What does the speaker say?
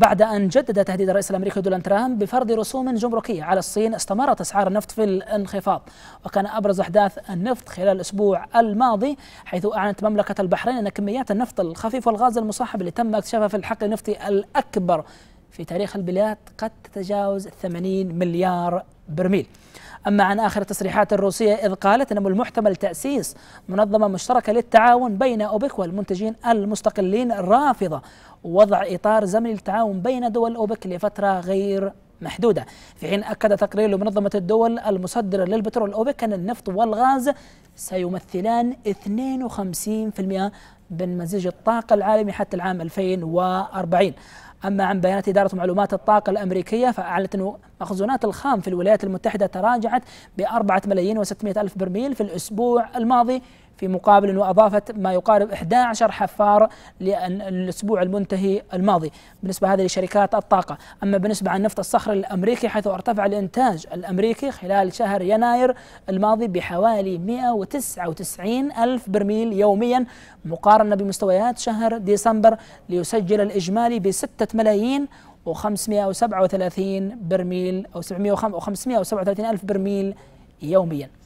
بعد أن جدد تهديد الرئيس الأمريكي دونالد ترامب بفرض رسوم جمركية على الصين استمرت أسعار النفط في الانخفاض وكان أبرز أحداث النفط خلال الأسبوع الماضي حيث أعلنت مملكة البحرين أن كميات النفط الخفيف والغاز المصاحب اللي تم اكتشافها في الحقل النفطي الأكبر في تاريخ البلاد قد تتجاوز 80 مليار برميل أما عن آخر التصريحات الروسية إذ قالت أنه المحتمل تأسيس منظمة مشتركة للتعاون بين أوبك والمنتجين المستقلين رافضة وضع إطار زمني للتعاون بين دول أوبك لفترة غير محدودة في حين أكد تقرير لمنظمة الدول المصدرة للبترول أوبك أن النفط والغاز سيمثلان 52% من مزيج الطاقة العالمي حتى العام 2040 أما عن بيانات إدارة معلومات الطاقة الأمريكية فأعلنت أن مخزونات الخام في الولايات المتحدة تراجعت بأربعة ملايين وستمائة ألف برميل في الأسبوع الماضي في مقابل وأضافت ما يقارب 11 حفار للأسبوع المنتهي الماضي بالنسبة هذه لشركات الطاقة أما بالنسبة عن نفط الصخر الأمريكي حيث ارتفع الإنتاج الأمريكي خلال شهر يناير الماضي بحوالي 199 ألف برميل يوميا مقارنة بمستويات شهر ديسمبر ليسجل الإجمالي ب 6 ملايين و537 برميل أو 537 ألف برميل يوميا